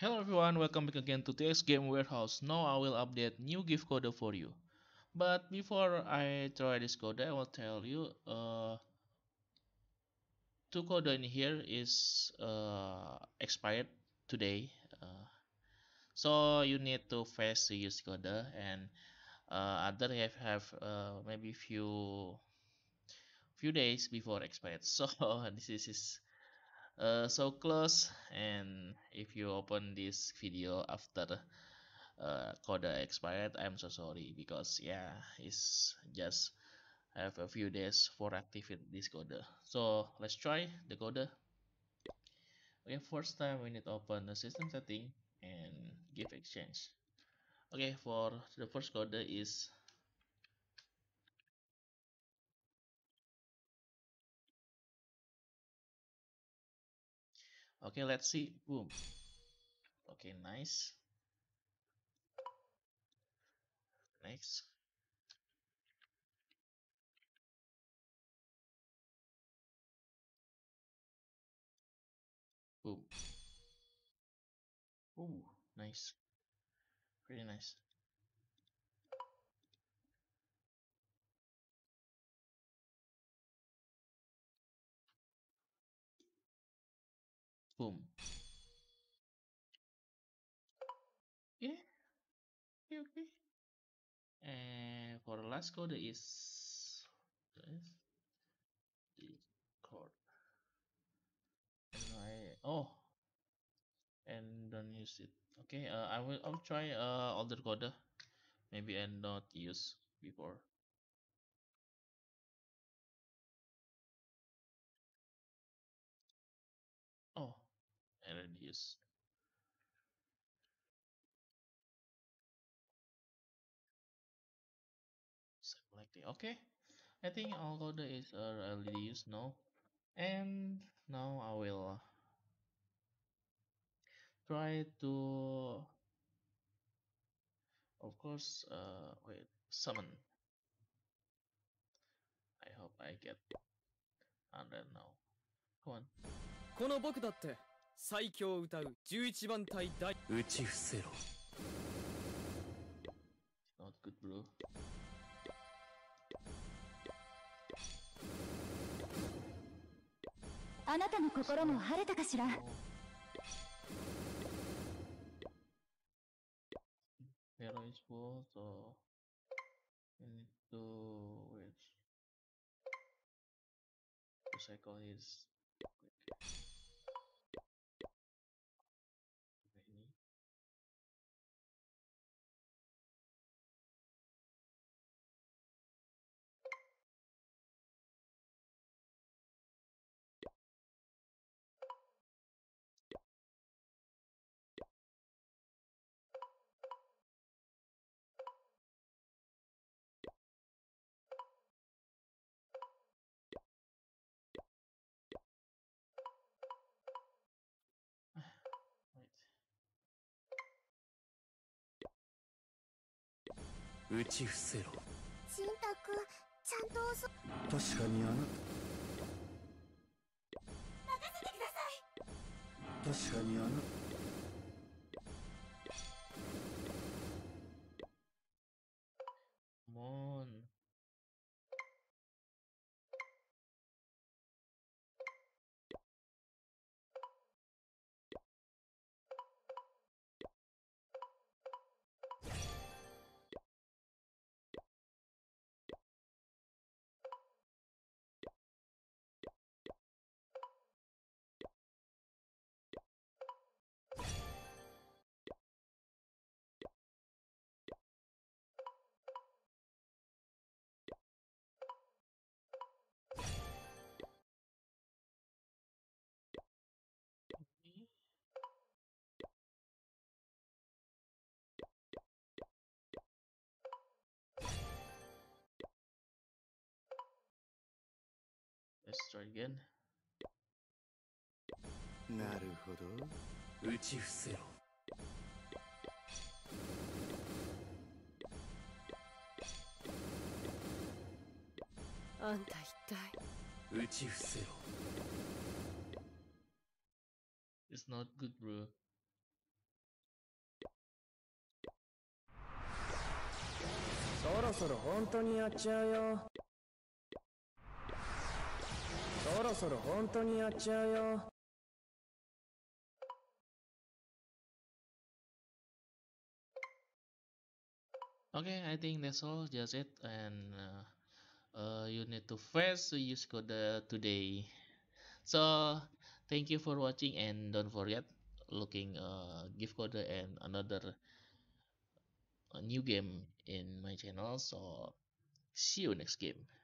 Hello everyone, welcome back again to TX Game Warehouse. Now I will update new gift code for you. But before I try this code, I will tell you uh, two code in here is uh, expired today. Uh, so you need to fetch the use code and uh, other have have uh, maybe few few days before expired. So this is uh, so close and if you open this video after uh, code expired I'm so sorry because yeah it's just have a few days for activate this coder so let's try the coder okay first time we need to open the system setting and give exchange okay for the first coder is Okay, let's see. Boom. Okay, nice. Next. Boom. Ooh, nice. Pretty nice. Boom. Yeah. Okay, okay. And for the last code is this the code. I, oh and don't use it okay uh, I will I'll try uh, other code uh, maybe and not use before years. Selecting. Okay, I think all coder is already uh, used now, and now I will uh, try to, of course, uh, wait, summon. I hope I get under now. Come on. 最強を歌う11番隊大打ち伏せろ Not good bro あなたの心も晴れたかしらヘイスボーっと、which the cycle is 打ち伏せろちんちゃんとそ確かにあなた任せてください確かにあなた Let's try again. なるほど。打ち伏せろ。あんた一体。打ち伏せろ。It's not good, bro. そろそろ本当にやっちゃうよ。ろそろ本当にやっちゃうよ。Okay, I think that's all, just it, and uh, uh, you need to first use code uh, today. So, thank you for watching and don't forget looking uh, gift code and another uh, new game in my channel. So, see you next game.